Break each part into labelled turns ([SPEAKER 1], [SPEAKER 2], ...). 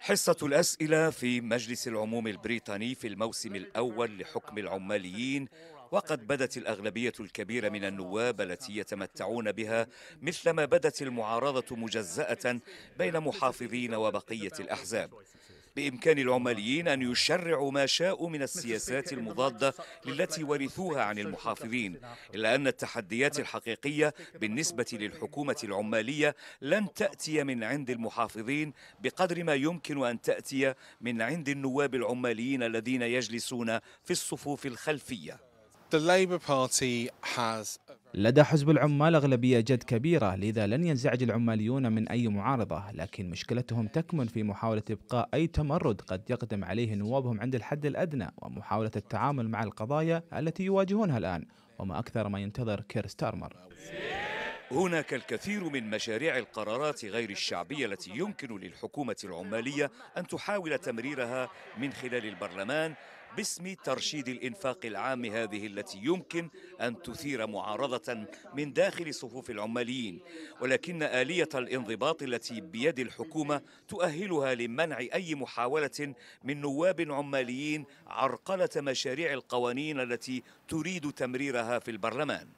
[SPEAKER 1] حصة الأسئلة في مجلس العموم البريطاني في الموسم الأول لحكم العماليين وقد بدت الأغلبية الكبيرة من النواب التي يتمتعون بها مثلما بدت المعارضة مجزأة بين محافظين وبقية الأحزاب بإمكان العماليين أن يشرعوا ما شاءوا من السياسات المضادة للتي ورثوها عن المحافظين إلا أن التحديات الحقيقية بالنسبة للحكومة العمالية لن تأتي من عند المحافظين بقدر ما يمكن أن تأتي من عند النواب العماليين الذين يجلسون في الصفوف الخلفية The Labour Party has
[SPEAKER 2] لدى حزب العمال أغلبية جد كبيرة لذا لن ينزعج العماليون من أي معارضة لكن مشكلتهم تكمن في محاولة إبقاء أي تمرد قد يقدم عليه نوابهم عند الحد الأدنى ومحاولة التعامل مع القضايا التي يواجهونها الآن وما أكثر ما ينتظر كير ستارمر
[SPEAKER 1] هناك الكثير من مشاريع القرارات غير الشعبية التي يمكن للحكومة العمالية أن تحاول تمريرها من خلال البرلمان باسم ترشيد الإنفاق العام هذه التي يمكن أن تثير معارضة من داخل صفوف العماليين ولكن آلية الانضباط التي بيد الحكومة تؤهلها لمنع أي محاولة من نواب عماليين عرقلة مشاريع القوانين التي تريد تمريرها في البرلمان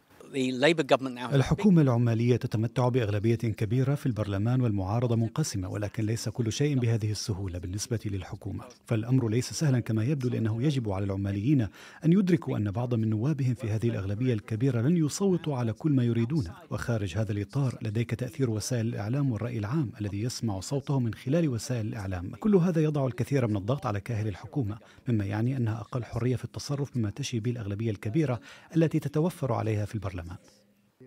[SPEAKER 3] الحكومة العمالية تتمتع بأغلبية كبيرة في البرلمان والمعارضة منقسمة ولكن ليس كل شيء بهذه السهولة بالنسبة للحكومة فالأمر ليس سهلا كما يبدو لأنه يجب على العماليين أن يدركوا أن بعض من نوابهم في هذه الأغلبية الكبيرة لن يصوتوا على كل ما يريدون وخارج هذا الإطار لديك تأثير وسائل الإعلام والرأي العام الذي يسمع صوته من خلال وسائل الإعلام كل هذا يضع الكثير من الضغط على كاهل الحكومة مما يعني أنها أقل حرية في التصرف مما تشي به الأغلبية الكبيرة التي تتوفر عليها في البرلمان البرلمان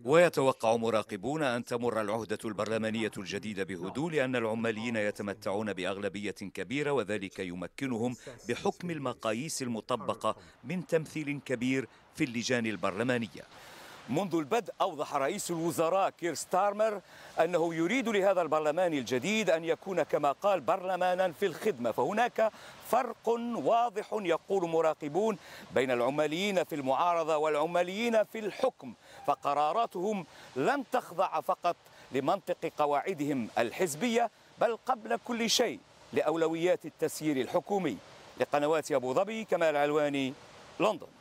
[SPEAKER 1] ويتوقع مراقبون أن تمر العهدة البرلمانية الجديدة بهدوء لأن العماليين يتمتعون بأغلبية كبيرة وذلك يمكنهم بحكم المقاييس المطبقة من تمثيل كبير في اللجان البرلمانية منذ البدء أوضح رئيس الوزراء كير ستارمر أنه يريد لهذا البرلمان الجديد أن يكون كما قال برلمانا في الخدمة فهناك فرق واضح يقول مراقبون بين العماليين في المعارضة والعماليين في الحكم فقراراتهم لم تخضع فقط لمنطق قواعدهم الحزبية بل قبل كل شيء لأولويات التسيير الحكومي لقنوات أبو ظبي كمال علواني لندن